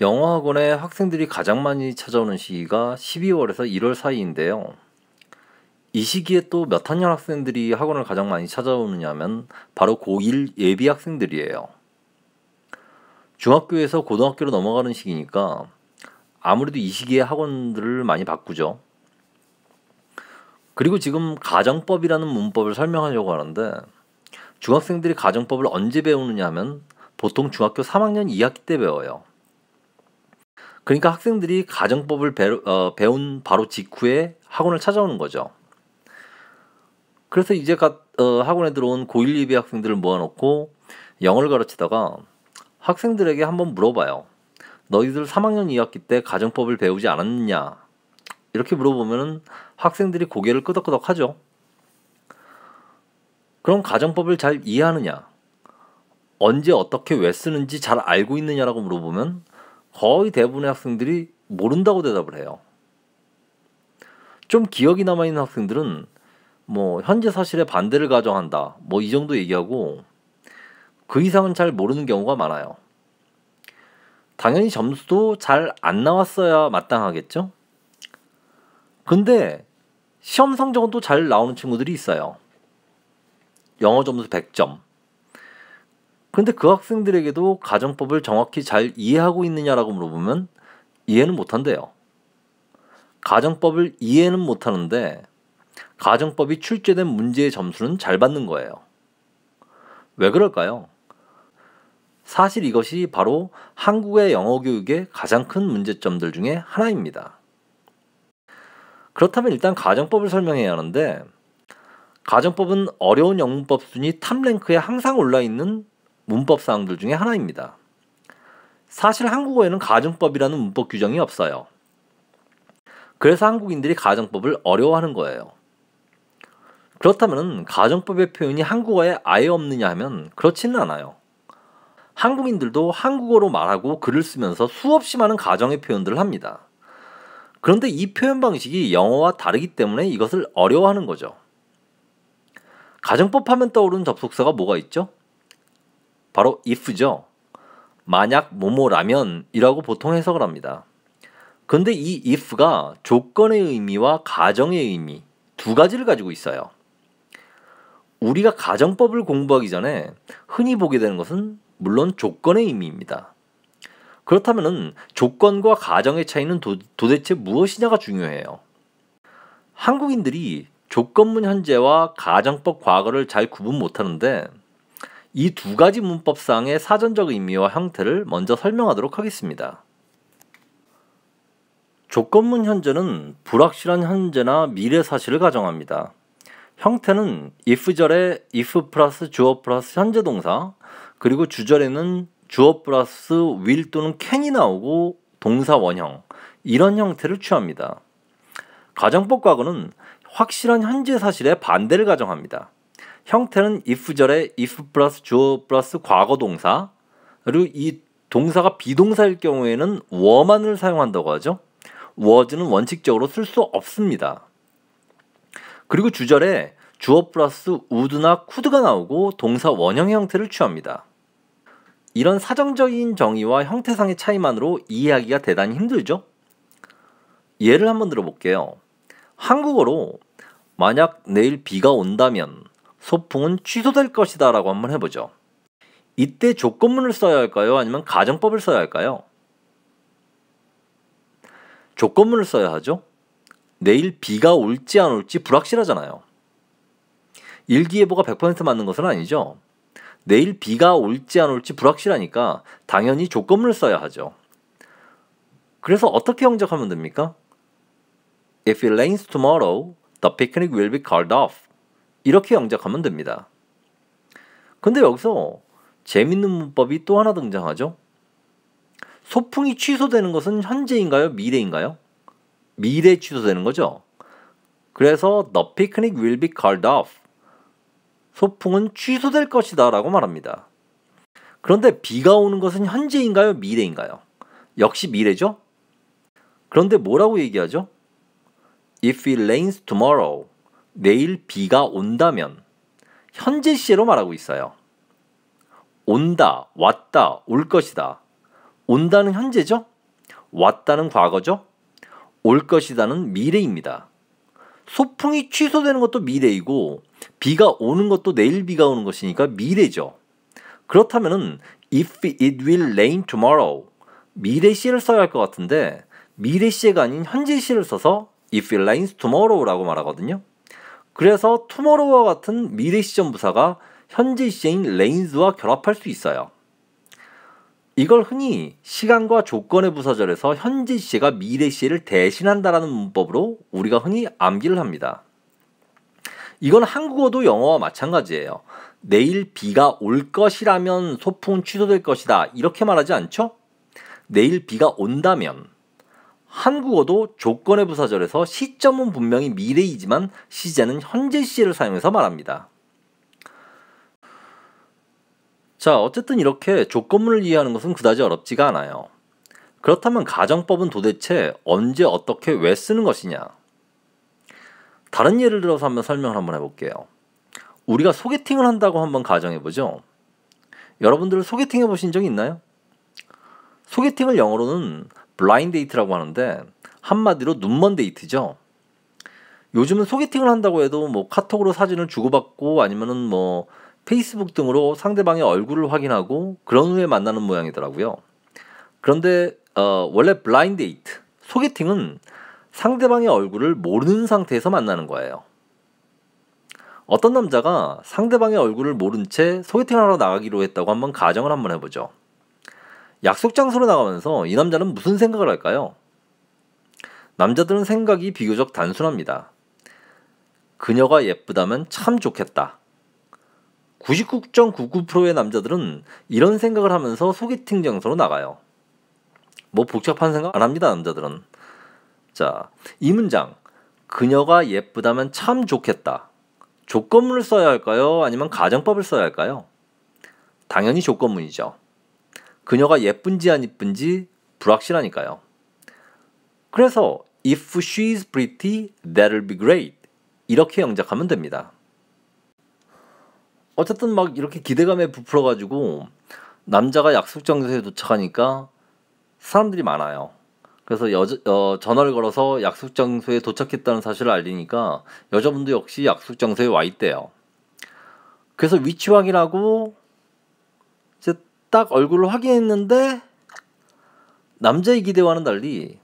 영어학원에 학생들이 가장 많이 찾아오는 시기가 12월에서 1월 사이인데요. 이 시기에 또 몇 학년 학생들이 학원을 가장 많이 찾아오느냐면 바로 고1 예비 학생들이에요. 중학교에서 고등학교로 넘어가는 시기니까 아무래도 이 시기에 학원들을 많이 바꾸죠. 그리고 지금 가정법이라는 문법을 설명하려고 하는데 중학생들이 가정법을 언제 배우느냐 하면 보통 중학교 3학년 2학기 때 배워요. 그러니까 학생들이 가정법을 배, 어, 배운 바로 직후에 학원을 찾아오는 거죠. 그래서 이제 가, 어, 학원에 들어온 고1, 2비 학생들을 모아놓고 영어를 가르치다가 학생들에게 한번 물어봐요. 너희들 3학년 2학기 때 가정법을 배우지 않았느냐? 이렇게 물어보면 학생들이 고개를 끄덕끄덕 하죠. 그럼 가정법을 잘 이해하느냐? 언제 어떻게 왜 쓰는지 잘 알고 있느냐라고 물어보면 거의 대부분의 학생들이 모른다고 대답을 해요. 좀 기억이 남아있는 학생들은 뭐 현재 사실에 반대를 가정한다 뭐 이 정도 얘기하고 그 이상은 잘 모르는 경우가 많아요. 당연히 점수도 잘 안 나왔어야 마땅하겠죠? 근데 시험 성적은 또 잘 나오는 친구들이 있어요. 영어 점수 100점, 그런데 그 학생들에게도 가정법을 정확히 잘 이해하고 있느냐라고 물어보면 이해는 못한대요. 가정법을 이해는 못하는데 가정법이 출제된 문제의 점수는 잘 받는 거예요. 왜 그럴까요? 사실 이것이 바로 한국의 영어 교육의 가장 큰 문제점들 중에 하나입니다. 그렇다면 일단 가정법을 설명해야 하는데 가정법은 어려운 영문법 순위 탑랭크에 항상 올라 있는 문법 사항들 중에 하나입니다. 사실 한국어에는 가정법이라는 문법 규정이 없어요. 그래서 한국인들이 가정법을 어려워하는 거예요. 그렇다면 가정법의 표현이 한국어에 아예 없느냐 하면 그렇지는 않아요. 한국인들도 한국어로 말하고 글을 쓰면서 수없이 많은 가정의 표현들을 합니다. 그런데 이 표현 방식이 영어와 다르기 때문에 이것을 어려워하는 거죠. 가정법 하면 떠오르는 접속사가 뭐가 있죠? 바로 if죠. 만약 뭐뭐라면이라고 보통 해석을 합니다. 근데 이 if가 조건의 의미와 가정의 의미 두 가지를 가지고 있어요. 우리가 가정법을 공부하기 전에 흔히 보게 되는 것은 물론 조건의 의미입니다. 그렇다면 조건과 가정의 차이는 도, 도대체 무엇이냐가 중요해요. 한국인들이 조건문 현재와 가정법 과거를 잘 구분 못하는데 이두 가지 문법상의 사전적 의미와 형태를 먼저 설명하도록 하겠습니다. 조건문 현재는 불확실한 현재나 미래 사실을 가정합니다. 형태는 if절에 if 플러스 주어 플러스 현재 동사 그리고 주절에는 주어 플러스 will 또는 can이 나오고 동사 원형 이런 형태를 취합니다. 가정법 과거는 확실한 현재 사실의 반대를 가정합니다. 형태는 if절에 if 플러스 주어 플러스 과거 동사 그리고 이 동사가 비동사일 경우에는 워만을 사용한다고 하죠. 워즈는 원칙적으로 쓸 수 없습니다. 그리고 주절에 주어 플러스 우드나 쿠드가 나오고 동사 원형 형태를 취합니다. 이런 사정적인 정의와 형태상의 차이만으로 이해하기가 대단히 힘들죠. 예를 한번 들어볼게요. 한국어로 만약 내일 비가 온다면 소풍은 취소될 것이다 라고 한번 해보죠. 이때 조건문을 써야 할까요? 아니면 가정법을 써야 할까요? 조건문을 써야 하죠. 내일 비가 올지 안 올지 불확실하잖아요. 일기예보가 100% 맞는 것은 아니죠. 내일 비가 올지 안 올지 불확실하니까 당연히 조건문을 써야 하죠. 그래서 어떻게 영작하면 됩니까? If it rains tomorrow, the picnic will be called off. 이렇게 영작하면 됩니다. 근데 여기서 재밌는 문법이 또 하나 등장하죠. 소풍이 취소되는 것은 현재인가요? 미래인가요? 미래 취소되는 거죠. 그래서 the picnic will be called off. 소풍은 취소될 것이다 라고 말합니다. 그런데 비가 오는 것은 현재인가요? 미래인가요? 역시 미래죠? 그런데 뭐라고 얘기하죠? If it rains tomorrow, 내일 비가 온다면 현재 시제로 말하고 있어요. 온다, 왔다, 올 것이다. 온다는 현재죠? 왔다는 과거죠? 올 것이다는 미래입니다. 소풍이 취소되는 것도 미래이고 비가 오는 것도 내일 비가 오는 것이니까 미래죠. 그렇다면 if it will rain tomorrow 미래 시를 써야 할 것 같은데 미래 시가 아닌 현재 시를 써서 if it rains tomorrow라고 말하거든요. 그래서 투모로우와 같은 미래 시점 부사가 현재 시제인 레인즈와 결합할 수 있어요. 이걸 흔히 시간과 조건의 부사절에서 현재 시제가 미래 시제를 대신한다라는 문법으로 우리가 흔히 암기를 합니다. 이건 한국어도 영어와 마찬가지예요. 내일 비가 올 것이라면 소풍 취소될 것이다. 이렇게 말하지 않죠? 내일 비가 온다면 한국어도 조건의 부사절에서 시점은 분명히 미래이지만 시제는 현재 시를 제 사용해서 말합니다. 자, 어쨌든 이렇게 조건문을 이해하는 것은 그다지 어렵지가 않아요. 그렇다면 가정법은 도대체 언제 어떻게 왜 쓰는 것이냐? 다른 예를 들어서 한번 설명을 한번 해볼게요. 우리가 소개팅을 한다고 한번 가정해보죠. 여러분들 소개팅 해보신 적 있나요? 소개팅을 영어로는 블라인 데이트라고 하는데 한마디로 눈먼 데이트죠. 요즘은 소개팅을 한다고 해도 뭐 카톡으로 사진을 주고받고 아니면은 뭐 페이스북 등으로 상대방의 얼굴을 확인하고 그런 후에 만나는 모양이더라고요. 그런데 어, 원래 블라인 데이트 소개팅은 상대방의 얼굴을 모르는 상태에서 만나는 거예요. 어떤 남자가 상대방의 얼굴을 모른 채소개팅 하러 나가기로 했다고 한번 가정을 한번 해보죠. 약속 장소로 나가면서 이 남자는 무슨 생각을 할까요? 남자들은 생각이 비교적 단순합니다. 그녀가 예쁘다면 참 좋겠다. 99.99%의 남자들은 이런 생각을 하면서 소개팅 장소로 나가요. 뭐 복잡한 생각 안 합니다, 남자들은. 자, 이 문장. 그녀가 예쁘다면 참 좋겠다. 조건문을 써야 할까요? 아니면 가정법을 써야 할까요? 당연히 조건문이죠. 그녀가 예쁜지 안 예쁜지 불확실하니까요. 그래서 if she's pretty, that'll be great. 이렇게 영작하면 됩니다. 어쨌든 막 이렇게 기대감에 부풀어가지고 남자가 약속 장소에 도착하니까 사람들이 많아요. 그래서 여자, 어, 전화를 걸어서 약속 장소에 도착했다는 사실을 알리니까 여자분도 역시 약속 장소에 와 있대요. 그래서 위치확인하고 딱 얼굴을 확인했는데 남자의 기대와는 달리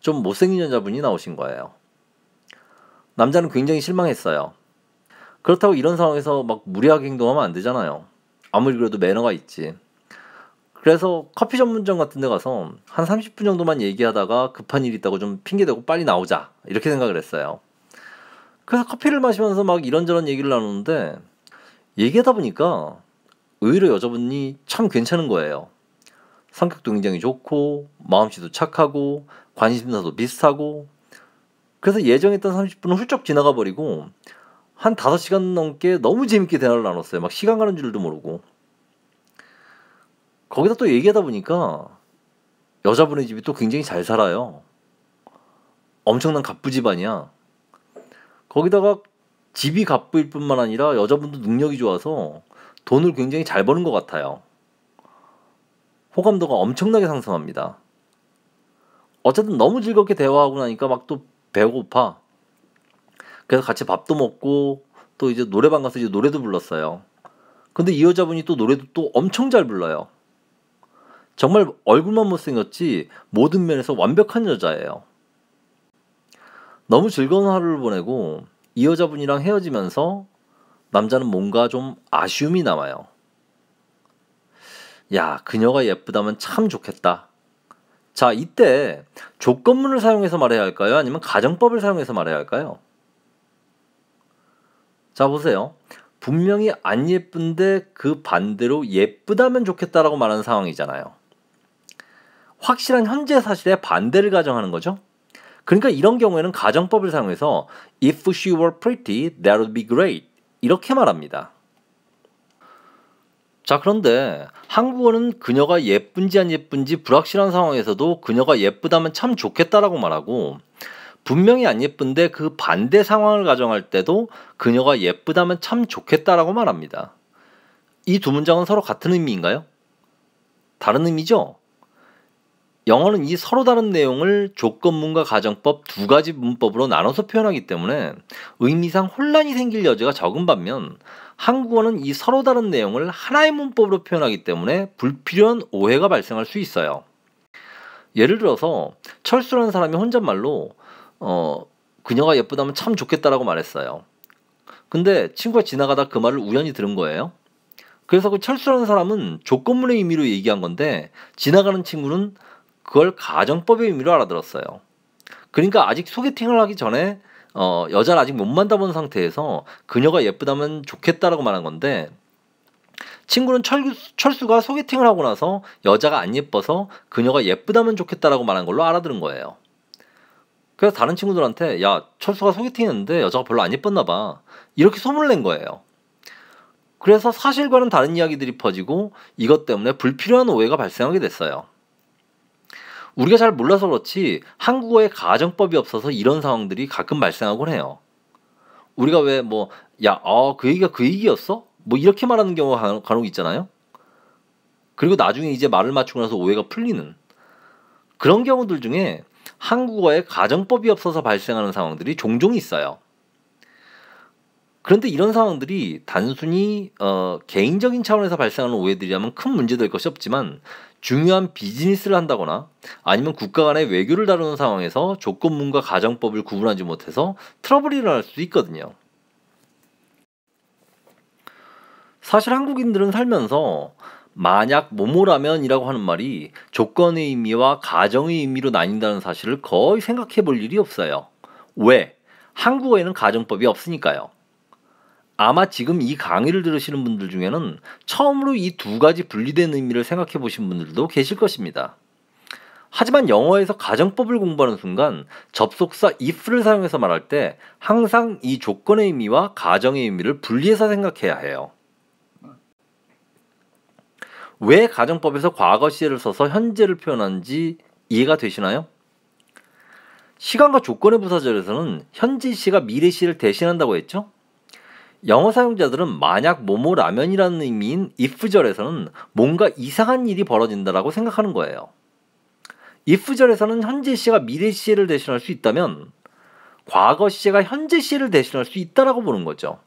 좀 못생긴 여자분이 나오신 거예요. 남자는 굉장히 실망했어요. 그렇다고 이런 상황에서 막 무리하게 행동하면 안 되잖아요. 아무리 그래도 매너가 있지. 그래서 커피 전문점 같은 데 가서 한 30분 정도만 얘기하다가 급한 일이 있다고 좀 핑계대고 빨리 나오자. 이렇게 생각을 했어요. 그래서 커피를 마시면서 막 이런저런 얘기를 나누는데 얘기하다 보니까 의외로 여자분이 참 괜찮은 거예요. 성격도 굉장히 좋고 마음씨도 착하고 관심사도 비슷하고 그래서 예정했던 30분은 훌쩍 지나가 버리고 한 5시간 넘게 너무 재밌게 대화를 나눴어요. 막 시간 가는 줄도 모르고. 거기다 또 얘기하다 보니까 여자분의 집이 또 굉장히 잘 살아요. 엄청난 갑부 집안이야. 거기다가 집이 갑부일 뿐만 아니라 여자분도 능력이 좋아서 돈을 굉장히 잘 버는 것 같아요. 호감도가 엄청나게 상승합니다. 어쨌든 너무 즐겁게 대화하고 나니까 막 또 배고파. 그래서 같이 밥도 먹고 또 이제 노래방 가서 이제 노래도 불렀어요. 근데 이 여자분이 또 노래도 또 엄청 잘 불러요. 정말 얼굴만 못생겼지 모든 면에서 완벽한 여자예요. 너무 즐거운 하루를 보내고 이 여자분이랑 헤어지면서 남자는 뭔가 좀 아쉬움이 남아요. 야, 그녀가 예쁘다면 참 좋겠다. 자, 이때 조건문을 사용해서 말해야 할까요? 아니면 가정법을 사용해서 말해야 할까요? 자, 보세요. 분명히 안 예쁜데 그 반대로 예쁘다면 좋겠다라고 말하는 상황이잖아요. 확실한 현재 사실에 반대를 가정하는 거죠. 그러니까 이런 경우에는 가정법을 사용해서 if she were pretty, that would be great. 이렇게 말합니다. 자, 그런데 한국어는 그녀가 예쁜지 안 예쁜지 불확실한 상황에서도 그녀가 예쁘다면 참 좋겠다라고 말하고 분명히 안 예쁜데 그 반대 상황을 가정할 때도 그녀가 예쁘다면 참 좋겠다라고 말합니다. 이 두 문장은 서로 같은 의미인가요? 다른 의미죠? 영어는 이 서로 다른 내용을 조건문과 가정법 두 가지 문법으로 나눠서 표현하기 때문에 의미상 혼란이 생길 여지가 적은 반면 한국어는 이 서로 다른 내용을 하나의 문법으로 표현하기 때문에 불필요한 오해가 발생할 수 있어요. 예를 들어서 철수라는 사람이 혼잣말로 어 그녀가 예쁘다면 참 좋겠다라고 말했어요. 근데 친구가 지나가다 그 말을 우연히 들은 거예요. 그래서 그 철수라는 사람은 조건문의 의미로 얘기한 건데 지나가는 친구는 그걸 가정법의 의미로 알아들었어요. 그러니까 아직 소개팅을 하기 전에 어, 여자를 아직 못 만나본 상태에서 그녀가 예쁘다면 좋겠다라고 말한 건데 친구는 철, 철수가 소개팅을 하고 나서 여자가 안 예뻐서 그녀가 예쁘다면 좋겠다라고 말한 걸로 알아들은 거예요. 그래서 다른 친구들한테 야 철수가 소개팅했는데 여자가 별로 안 예뻤나 봐 이렇게 소문을 낸 거예요. 그래서 사실과는 다른 이야기들이 퍼지고 이것 때문에 불필요한 오해가 발생하게 됐어요. 우리가 잘 몰라서 그렇지 한국어에 가정법이 없어서 이런 상황들이 가끔 발생하곤 해요. 우리가 왜 뭐 야, 어, 그 얘기가 그 얘기였어? 뭐 이렇게 말하는 경우가 간혹 있잖아요. 그리고 나중에 이제 말을 맞추고 나서 오해가 풀리는 그런 경우들 중에 한국어에 가정법이 없어서 발생하는 상황들이 종종 있어요. 그런데 이런 상황들이 단순히 어, 개인적인 차원에서 발생하는 오해들이라면 큰 문제될 것이 없지만 중요한 비즈니스를 한다거나 아니면 국가 간의 외교를 다루는 상황에서 조건문과 가정법을 구분하지 못해서 트러블이 일어날 수 있거든요. 사실 한국인들은 살면서 만약 모모라면이라고 하는 말이 조건의 의미와 가정의 의미로 나뉜다는 사실을 거의 생각해 볼 일이 없어요. 왜? 한국어에는 가정법이 없으니까요. 아마 지금 이 강의를 들으시는 분들 중에는 처음으로 이 두 가지 분리된 의미를 생각해 보신 분들도 계실 것입니다. 하지만 영어에서 가정법을 공부하는 순간 접속사 if를 사용해서 말할 때 항상 이 조건의 의미와 가정의 의미를 분리해서 생각해야 해요. 왜 가정법에서 과거 시제를 써서 현재를 표현한지 이해가 되시나요? 시간과 조건의 부사절에서는 현재 시가 미래 시를 대신한다고 했죠? 영어 사용자들은 만약 모모 라면이라는 의미인 if절에서는 뭔가 이상한 일이 벌어진다라고 생각하는 거예요. if절에서는 현재 시가 제 미래 시를 제 대신할 수 있다면 과거 시제가 현재 시를 제 대신할 수 있다라고 보는 거죠.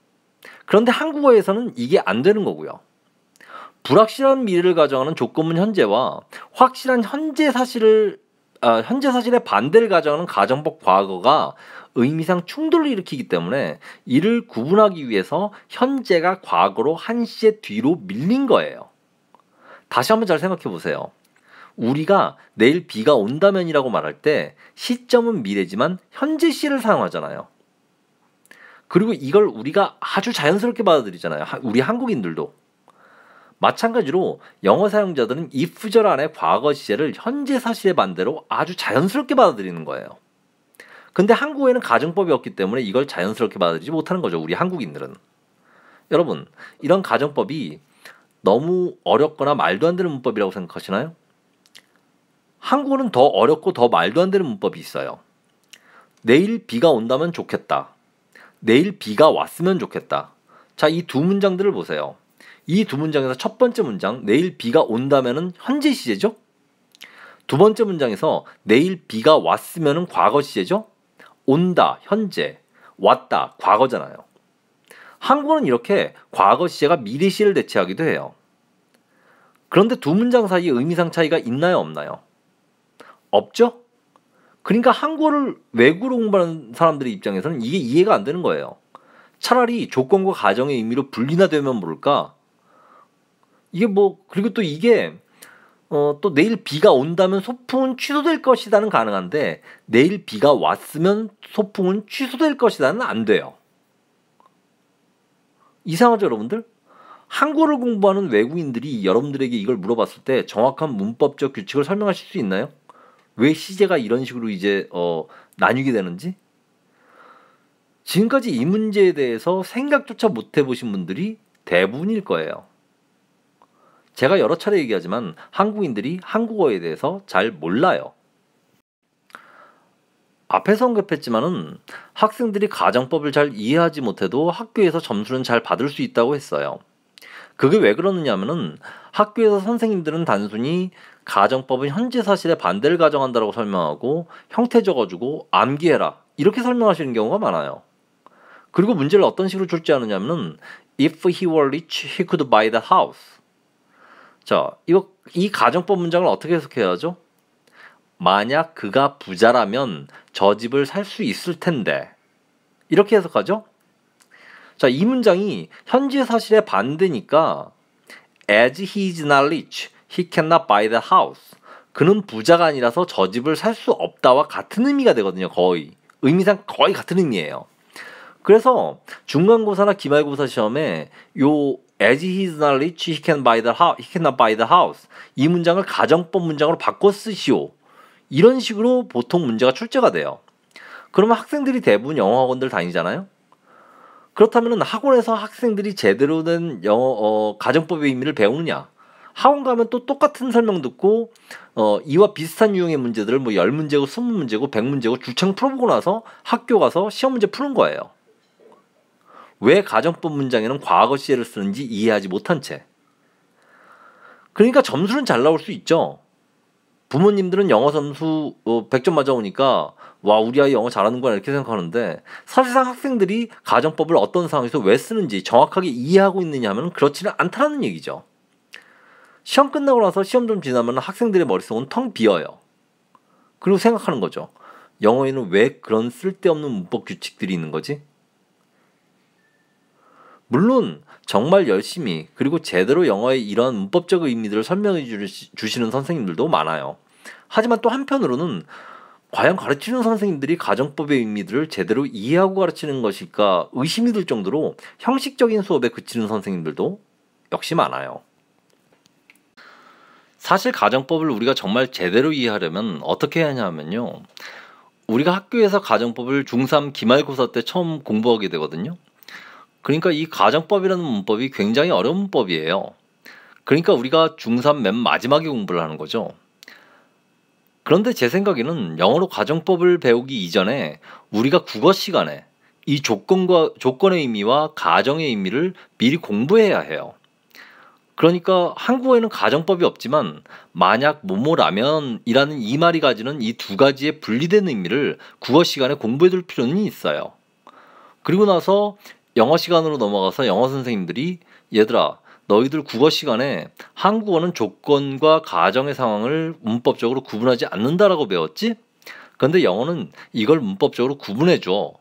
그런데 한국어에서는 이게 안 되는 거고요. 불확실한 미래를 가정하는 조건문 현재와 확실한 현재 사실을 아, 현재 사실의 반대를 가정하는 가정법 과거가 의미상 충돌을 일으키기 때문에 이를 구분하기 위해서 현재가 과거로 한시의 뒤로 밀린 거예요. 다시 한번 잘 생각해 보세요. 우리가 내일 비가 온다면이라고 말할 때 시점은 미래지만 현재 시를 사용하잖아요. 그리고 이걸 우리가 아주 자연스럽게 받아들이잖아요. 우리 한국인들도. 마찬가지로 영어 사용자들은 if절 안의 과거 시제를 현재 사실의 반대로 아주 자연스럽게 받아들이는 거예요. 근데 한국에는 가정법이 없기 때문에 이걸 자연스럽게 받아들이지 못하는 거죠. 우리 한국인들은. 여러분, 이런 가정법이 너무 어렵거나 말도 안 되는 문법이라고 생각하시나요? 한국어는더 어렵고 더 말도 안 되는 문법이 있어요. 내일 비가 온다면 좋겠다. 내일 비가 왔으면 좋겠다. 자, 이 두 문장들을 보세요. 이 두 문장에서 첫 번째 문장, 내일 비가 온다면은 현재 시제죠? 두 번째 문장에서 내일 비가 왔으면은 과거 시제죠? 온다, 현재, 왔다, 과거잖아요. 한국어는 이렇게 과거 시제가 미래 시를 대체하기도 해요. 그런데 두 문장 사이에 의미상 차이가 있나요, 없나요? 없죠? 그러니까 한국어를 외국어로 공부하는 사람들의 입장에서는 이게 이해가 안 되는 거예요. 차라리 조건과 가정의 의미로 분리나 되면 모를까? 이게 뭐, 그리고 또 이게 어, 또 내일 비가 온다면 소풍은 취소될 것이다는 가능한데 내일 비가 왔으면 소풍은 취소될 것이다는 안 돼요. 이상하죠, 여러분들? 한국어를 공부하는 외국인들이 여러분들에게 이걸 물어봤을 때 정확한 문법적 규칙을 설명하실 수 있나요? 왜 시제가 이런 식으로 이제 어, 나뉘게 되는지? 지금까지 이 문제에 대해서 생각조차 못 해보신 분들이 대부분일 거예요. 제가 여러 차례 얘기하지만 한국인들이 한국어에 대해서 잘 몰라요. 앞에 서 언급했지만은 학생들이 가정법을 잘 이해하지 못해도 학교에서 점수는 잘 받을 수 있다고 했어요. 그게 왜 그러느냐면은 학교에서 선생님들은 단순히 가정법은 현재 사실에 반대를 가정한다라고 설명하고 형태 적어주고 암기해라 이렇게 설명하시는 경우가 많아요. 그리고 문제를 어떤 식으로 출제하느냐면은 if he were rich he could buy the house 자, 이거 이 가정법 문장을 어떻게 해석해야죠? 하 만약 그가 부자라면 저 집을 살 수 있을 텐데. 이렇게 해석하죠? 자, 이 문장이 현재 사실에 반대니까 as he is not rich, he cannot buy the house. 그는 부자가 아니라서 저 집을 살 수 없다와 같은 의미가 되거든요. 거의. 의미상 거의 같은 의미예요. 그래서 중간고사나 기말고사 시험에 요 as his knowledge he can buy the house, he cannot buy the house. 이 문장을 가정법 문장으로 바꿔 쓰시오. 이런 식으로 보통 문제가 출제가 돼요. 그러면 학생들이 대부분 영어 학원들 다니잖아요. 그렇다면 학원에서 학생들이 제대로 된 영어 어, 가정법의 의미를 배우느냐? 학원 가면 또 똑같은 설명 듣고 어, 이와 비슷한 유형의 문제들을 뭐1 0문제고2 0 문제고 1 0 0문제고 주창 풀어보고 나서 학교 가서 시험 문제 푸는 거예요. 왜 가정법 문장에는 과거 시제를 쓰는지 이해하지 못한 채. 그러니까 점수는 잘 나올 수 있죠. 부모님들은 영어 점수 100점 어, 맞아오니까 와 우리 아이 영어 잘하는 거야 이렇게 생각하는데 사실상 학생들이 가정법을 어떤 상황에서 왜 쓰는지 정확하게 이해하고 있느냐 하면 그렇지는 않다는 얘기죠. 시험 끝나고 나서 시험 좀 지나면 학생들의 머릿속은 텅 비어요. 그리고 생각하는 거죠. 영어에는 왜 그런 쓸데없는 문법 규칙들이 있는 거지? 물론 정말 열심히 그리고 제대로 영어의 이러한 문법적 의미들을 설명해 주시는 선생님들도 많아요. 하지만 또 한편으로는 과연 가르치는 선생님들이 가정법의 의미들을 제대로 이해하고 가르치는 것일까 의심이 들 정도로 형식적인 수업에 그치는 선생님들도 역시 많아요. 사실 가정법을 우리가 정말 제대로 이해하려면 어떻게 해야 하냐면요. 우리가 학교에서 가정법을 중3 기말고사 때 처음 공부하게 되거든요. 그러니까 이 가정법이라는 문법이 굉장히 어려운 문법이에요. 그러니까 우리가 중3 맨 마지막에 공부를 하는 거죠. 그런데 제 생각에는 영어로 가정법을 배우기 이전에 우리가 국어 시간에 이 조건과 조건의 의미와 가정의 의미를 미리 공부해야 해요. 그러니까 한국어에는 가정법이 없지만 만약 뭐뭐라면이라는 이 말이 가지는 이 두 가지의 분리된 의미를 국어 시간에 공부해 둘 필요는 있어요. 그리고 나서 영어 시간으로 넘어가서 영어 선생님들이 얘들아 너희들 국어 시간에 한국어는 조건과 가정의 상황을 문법적으로 구분하지 않는다라고 배웠지? 근데 영어는 이걸 문법적으로 구분해 줘.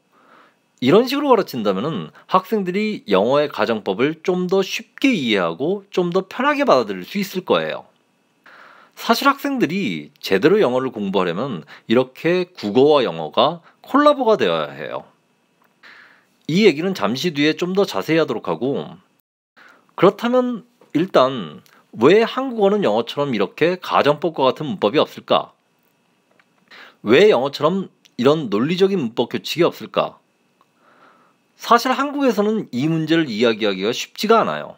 이런 식으로 가르친다면 학생들이 영어의 가정법을 좀 더 쉽게 이해하고 좀 더 편하게 받아들일 수 있을 거예요. 사실 학생들이 제대로 영어를 공부하려면 이렇게 국어와 영어가 콜라보가 되어야 해요. 이 얘기는 잠시 뒤에 좀 더 자세히 하도록 하고 그렇다면 일단 왜 한국어는 영어처럼 이렇게 가정법과 같은 문법이 없을까? 왜 영어처럼 이런 논리적인 문법 규칙이 없을까? 사실 한국에서는 이 문제를 이야기하기가 쉽지가 않아요.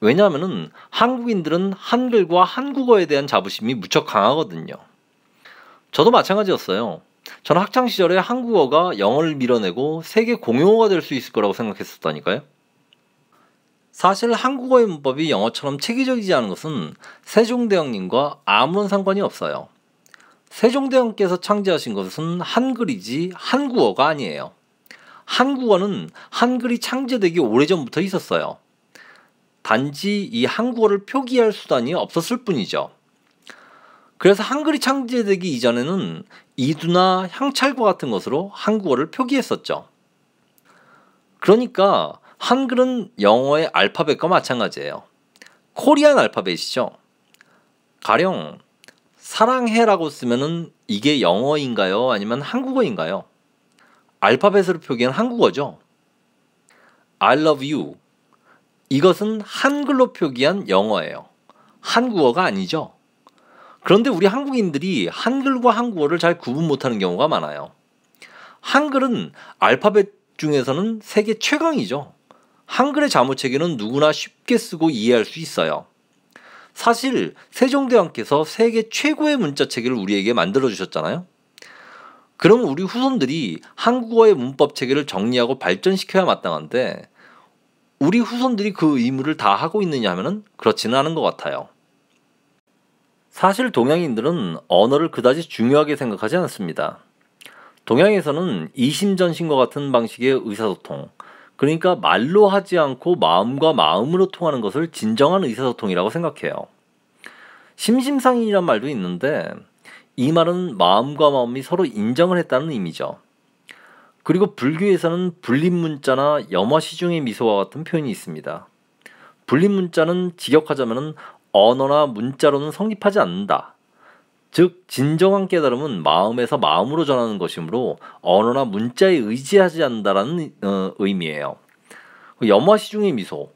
왜냐하면 한국인들은 한글과 한국어에 대한 자부심이 무척 강하거든요. 저도 마찬가지였어요. 저는 학창 시절에 한국어가 영어를 밀어내고 세계 공용어가 될 수 있을 거라고 생각했었다니까요. 사실 한국어의 문법이 영어처럼 체계적이지 않은 것은 세종대왕님과 아무런 상관이 없어요. 세종대왕께서 창제하신 것은 한글이지 한국어가 아니에요. 한국어는 한글이 창제되기 오래전부터 있었어요. 단지 이 한국어를 표기할 수단이 없었을 뿐이죠. 그래서 한글이 창제되기 이전에는 이두나 향찰과 같은 것으로 한국어를 표기했었죠. 그러니까 한글은 영어의 알파벳과 마찬가지예요. 코리안 알파벳이죠. 가령 사랑해라고 쓰면은 이게 영어인가요? 아니면 한국어인가요? 알파벳으로 표기한 한국어죠. I love you. 이것은 한글로 표기한 영어예요. 한국어가 아니죠. 그런데 우리 한국인들이 한글과 한국어를 잘 구분 못하는 경우가 많아요. 한글은 알파벳 중에서는 세계 최강이죠. 한글의 자모체계는 누구나 쉽게 쓰고 이해할 수 있어요. 사실 세종대왕께서 세계 최고의 문자체계를 우리에게 만들어주셨잖아요. 그럼 우리 후손들이 한국어의 문법 체계를 정리하고 발전시켜야 마땅한데 우리 후손들이 그 의무를 다 하고 있느냐 하면은 그렇지는 않은 것 같아요. 사실 동양인들은 언어를 그다지 중요하게 생각하지 않습니다. 동양에서는 이심전신과 같은 방식의 의사소통, 그러니까 말로 하지 않고 마음과 마음으로 통하는 것을 진정한 의사소통이라고 생각해요. 심심상인이란 말도 있는데 이 말은 마음과 마음이 서로 인정을 했다는 의미죠. 그리고 불교에서는 불림문자나 염화시중의 미소와 같은 표현이 있습니다. 불림문자는 직역하자면 언어나 문자로는 성립하지 않는다. 즉 진정한 깨달음은 마음에서 마음으로 전하는 것이므로 언어나 문자에 의지하지 않는다라는 어, 의미예요. 염화 시중의 미소,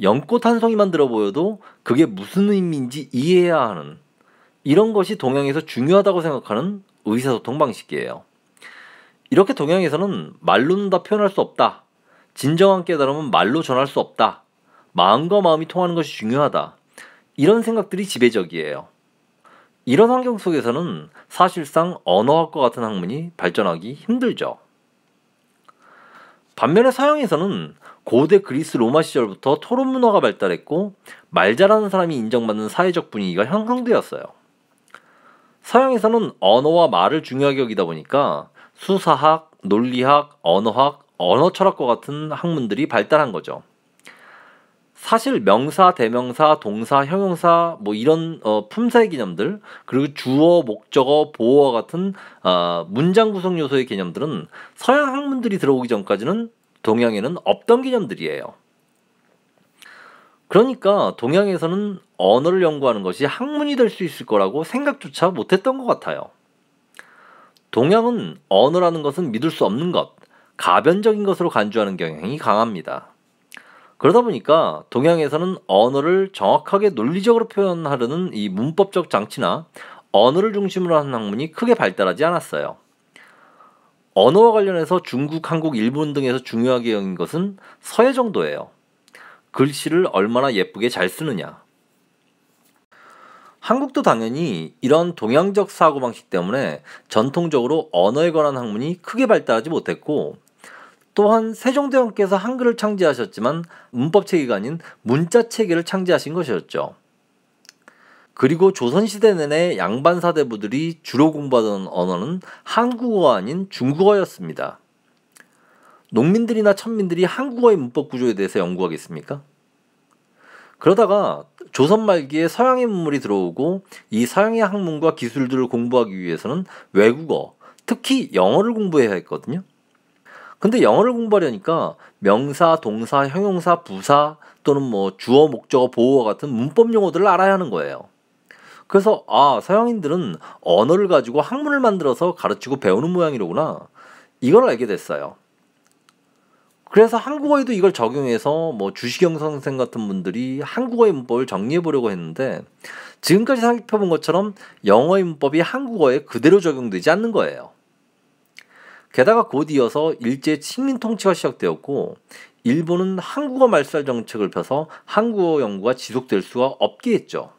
연꽃 한 송이만 들어 보여도 그게 무슨 의미인지 이해해야 하는 이런 것이 동양에서 중요하다고 생각하는 의사소통 방식이에요. 이렇게 동양에서는 말로는 다 표현할 수 없다. 진정한 깨달음은 말로 전할 수 없다. 마음과 마음이 통하는 것이 중요하다. 이런 생각들이 지배적이에요. 이런 환경 속에서는 사실상 언어학과 같은 학문이 발전하기 힘들죠. 반면에 서양에서는 고대 그리스 로마 시절부터 토론 문화가 발달했고 말 잘하는 사람이 인정받는 사회적 분위기가 형성되었어요. 서양에서는 언어와 말을 중요하게 여기다 보니까 수사학, 논리학, 언어학, 언어철학과 같은 학문들이 발달한 거죠. 사실 명사, 대명사, 동사, 형용사 뭐 이런 어, 품사의 개념들 그리고 주어, 목적어, 보어와 같은 어, 문장 구성 요소의 개념들은 서양 학문들이 들어오기 전까지는 동양에는 없던 개념들이에요. 그러니까 동양에서는 언어를 연구하는 것이 학문이 될 수 있을 거라고 생각조차 못했던 것 같아요. 동양은 언어라는 것은 믿을 수 없는 것, 가변적인 것으로 간주하는 경향이 강합니다. 그러다 보니까 동양에서는 언어를 정확하게 논리적으로 표현하려는 이 문법적 장치나 언어를 중심으로 하는 학문이 크게 발달하지 않았어요. 언어와 관련해서 중국, 한국, 일본 등에서 중요하게 여긴 것은 서예 정도예요. 글씨를 얼마나 예쁘게 잘 쓰느냐. 한국도 당연히 이런 동양적 사고방식 때문에 전통적으로 언어에 관한 학문이 크게 발달하지 못했고 또한 세종대왕께서 한글을 창제하셨지만 문법 체계가 아닌 문자 체계를 창제하신 것이었죠. 그리고 조선시대 내내 양반 사대부들이 주로 공부하던 언어는 한국어가 아닌 중국어였습니다. 농민들이나 천민들이 한국어의 문법 구조에 대해서 연구하겠습니까? 그러다가 조선 말기에 서양의 문물이 들어오고 이 서양의 학문과 기술들을 공부하기 위해서는 외국어, 특히 영어를 공부해야 했거든요. 근데 영어를 공부하려니까 명사, 동사, 형용사, 부사 또는 뭐 주어, 목적어, 보호어 같은 문법 용어들을 알아야 하는 거예요. 그래서 아, 서양인들은 언어를 가지고 학문을 만들어서 가르치고 배우는 모양이로구나. 이걸 알게 됐어요. 그래서 한국어에도 이걸 적용해서 뭐 주시경 선생 같은 분들이 한국어의 문법을 정리해 보려고 했는데 지금까지 살펴본 것처럼 영어의 문법이 한국어에 그대로 적용되지 않는 거예요. 게다가 곧 이어서 일제 식민 통치가 시작되었고 일본은 한국어 말살 정책을 펴서 한국어 연구가 지속될 수가 없게 했죠.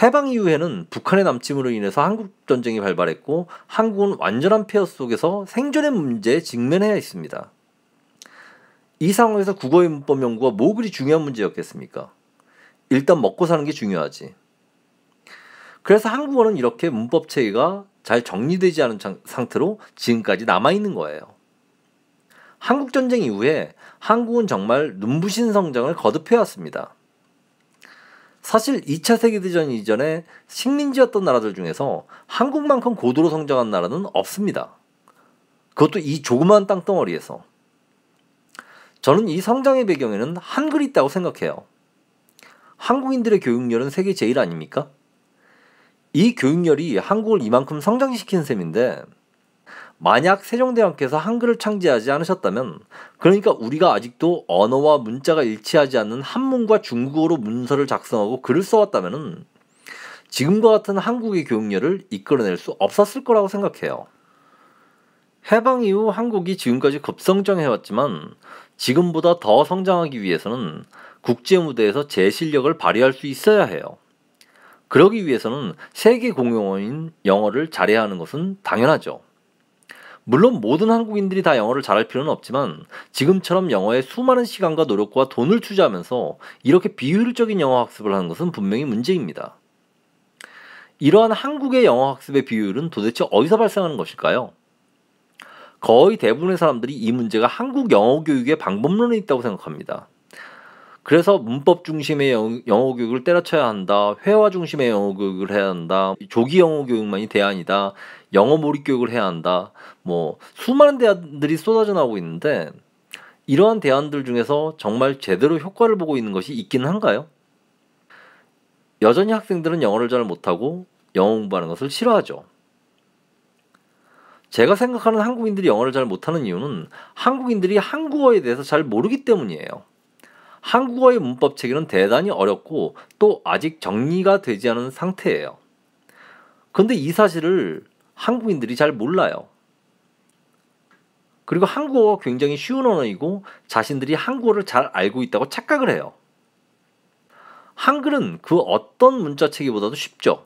해방 이후에는 북한의 남침으로 인해서 한국 전쟁이 발발했고 한국은 완전한 폐허 속에서 생존의 문제에 직면해야 했습니다. 이 상황에서 국어의 문법 연구가 뭐 그리 중요한 문제였겠습니까? 일단 먹고 사는 게 중요하지. 그래서 한국어는 이렇게 문법 체계가 잘 정리되지 않은 상태로 지금까지 남아있는 거예요. 한국전쟁 이후에 한국은 정말 눈부신 성장을 거듭해왔습니다. 사실 2차 세계대전 이전에 식민지였던 나라들 중에서 한국만큼 고도로 성장한 나라는 없습니다. 그것도 이 조그마한 땅덩어리에서. 저는 이 성장의 배경에는 한글이 있다고 생각해요. 한국인들의 교육열은 세계 제일 아닙니까? 이 교육열이 한국을 이만큼 성장시킨 셈인데 만약 세종대왕께서 한글을 창제하지 않으셨다면 그러니까 우리가 아직도 언어와 문자가 일치하지 않는 한문과 중국어로 문서를 작성하고 글을 써왔다면 지금과 같은 한국의 교육열을 이끌어낼 수 없었을 거라고 생각해요. 해방 이후 한국이 지금까지 급성장해왔지만 지금보다 더 성장하기 위해서는 국제 무대에서 제 실력을 발휘할 수 있어야 해요. 그러기 위해서는 세계 공용어인 영어를 잘해야 하는 것은 당연하죠. 물론 모든 한국인들이 다 영어를 잘할 필요는 없지만 지금처럼 영어에 수많은 시간과 노력과 돈을 투자하면서 이렇게 비효율적인 영어 학습을 하는 것은 분명히 문제입니다. 이러한 한국의 영어 학습의 비율은 도대체 어디서 발생하는 것일까요? 거의 대부분의 사람들이 이 문제가 한국 영어 교육의 방법론에 있다고 생각합니다. 그래서 문법 중심의 영, 어 교육을 때려쳐야 한다. 회화 중심의 영어 교육을 해야 한다. 조기 영어 교육만이 대안이다. 영어 몰입 교육을 해야 한다. 뭐 수많은 대안들이 쏟아져 나오고 있는데 이러한 대안들 중에서 정말 제대로 효과를 보고 있는 것이 있긴 한가요? 여전히 학생들은 영어를 잘 못하고 영어 공부하는 것을 싫어하죠. 제가 생각하는 한국인들이 영어를 잘 못하는 이유는 한국인들이 한국어에 대해서 잘 모르기 때문이에요. 한국어의 문법 체계는 대단히 어렵고 또 아직 정리가 되지 않은 상태예요. 근데 이 사실을 한국인들이 잘 몰라요. 그리고 한국어가 굉장히 쉬운 언어이고 자신들이 한국어를 잘 알고 있다고 착각을 해요. 한글은 그 어떤 문자 체계보다도 쉽죠.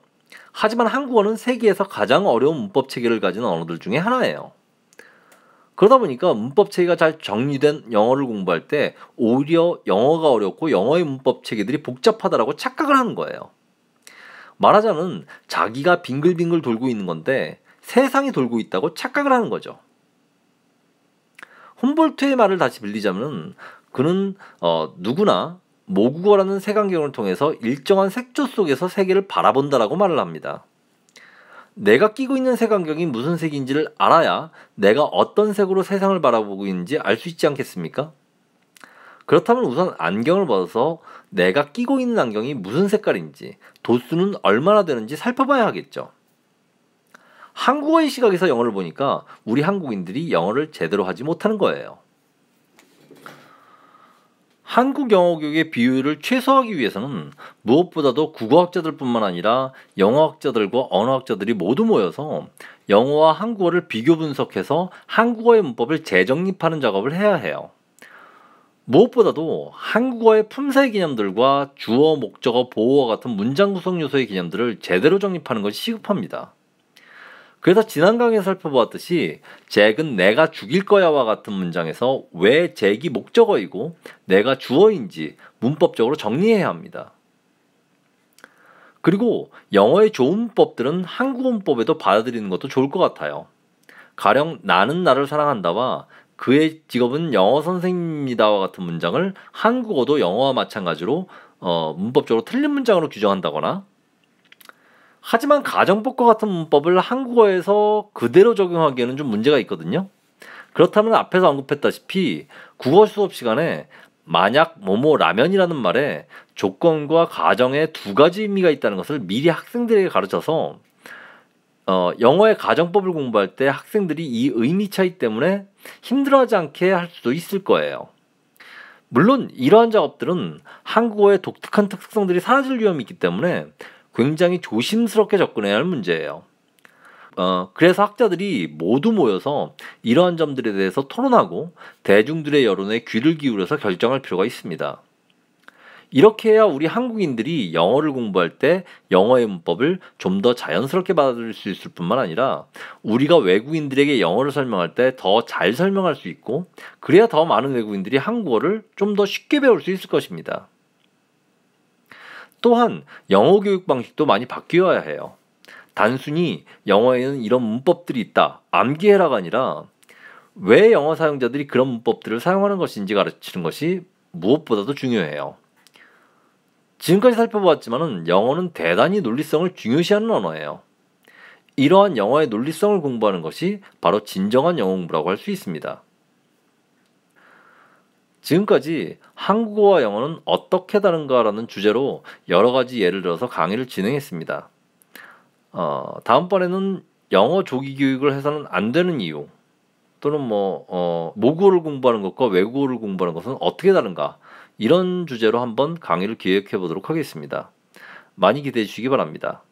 하지만 한국어는 세계에서 가장 어려운 문법 체계를 가진 언어들 중에 하나예요. 그러다 보니까 문법 체계가 잘 정리된 영어를 공부할 때 오히려 영어가 어렵고 영어의 문법 체계들이 복잡하다라고 착각을 하는 거예요. 말하자면 자기가 빙글빙글 돌고 있는 건데 세상이 돌고 있다고 착각을 하는 거죠. 홈볼트의 말을 다시 빌리자면 그는 어, 누구나 모국어라는 색안경을 통해서 일정한 색조 속에서 세계를 바라본다라고 말을 합니다. 내가 끼고 있는 색안경이 무슨 색인지를 알아야 내가 어떤 색으로 세상을 바라보고 있는지 알 수 있지 않겠습니까? 그렇다면 우선 안경을 벗어서 내가 끼고 있는 안경이 무슨 색깔인지 도수는 얼마나 되는지 살펴봐야 하겠죠. 한국어의 시각에서 영어를 보니까 우리 한국인들이 영어를 제대로 하지 못하는 거예요. 한국 영어 교육의 비율을 최소화하기 위해서는 무엇보다도 국어학자들뿐만 아니라 영어학자들과 언어학자들이 모두 모여서 영어와 한국어를 비교 분석해서 한국어의 문법을 재정립하는 작업을 해야 해요. 무엇보다도 한국어의 품사의 개념들과 주어, 목적어, 보호와 같은 문장 구성 요소의 개념들을 제대로 정립하는 것이 시급합니다. 그래서 지난 강에 의 살펴보았듯이 잭은 내가 죽일 거야와 같은 문장에서 왜 잭이 목적어이고 내가 주어인지 문법적으로 정리해야 합니다. 그리고 영어의 좋은 문법들은 한국어 문법에도 받아들이는 것도 좋을 것 같아요. 가령 나는 나를 사랑한다와 그의 직업은 영어 선생님이다와 같은 문장을 한국어도 영어와 마찬가지로 어, 문법적으로 틀린 문장으로 규정한다거나 하지만 가정법과 같은 문법을 한국어에서 그대로 적용하기에는 좀 문제가 있거든요. 그렇다면 앞에서 언급했다시피 국어 수업 시간에 만약 뭐뭐 라면이라는 말에 조건과 가정의 두 가지 의미가 있다는 것을 미리 학생들에게 가르쳐서 어, 영어의 가정법을 공부할 때 학생들이 이 의미 차이 때문에 힘들어하지 않게 할 수도 있을 거예요. 물론 이러한 작업들은 한국어의 독특한 특성들이 사라질 위험이 있기 때문에 굉장히 조심스럽게 접근해야 할 문제예요. 어, 그래서 학자들이 모두 모여서 이러한 점들에 대해서 토론하고 대중들의 여론에 귀를 기울여서 결정할 필요가 있습니다. 이렇게 해야 우리 한국인들이 영어를 공부할 때 영어의 문법을 좀 더 자연스럽게 받아들일 수 있을 뿐만 아니라 우리가 외국인들에게 영어를 설명할 때 더 잘 설명할 수 있고 그래야 더 많은 외국인들이 한국어를 좀 더 쉽게 배울 수 있을 것입니다. 또한 영어 교육 방식도 많이 바뀌어야 해요. 단순히 영어에는 이런 문법들이 있다. 암기해라가 아니라 왜 영어 사용자들이 그런 문법들을 사용하는 것인지 가르치는 것이 무엇보다도 중요해요. 지금까지 살펴보았지만은 영어는 대단히 논리성을 중요시하는 언어예요. 이러한 영어의 논리성을 공부하는 것이 바로 진정한 영어 공부라고 할 수 있습니다. 지금까지 한국어와 영어는 어떻게 다른가라는 주제로 여러 가지 예를 들어서 강의를 진행했습니다. 어, 다음번에는 영어 조기 교육을 해서는 안 되는 이유 또는 뭐 어, 모국어를 공부하는 것과 외국어를 공부하는 것은 어떻게 다른가 이런 주제로 한번 강의를 기획해 보도록 하겠습니다. 많이 기대해 주시기 바랍니다.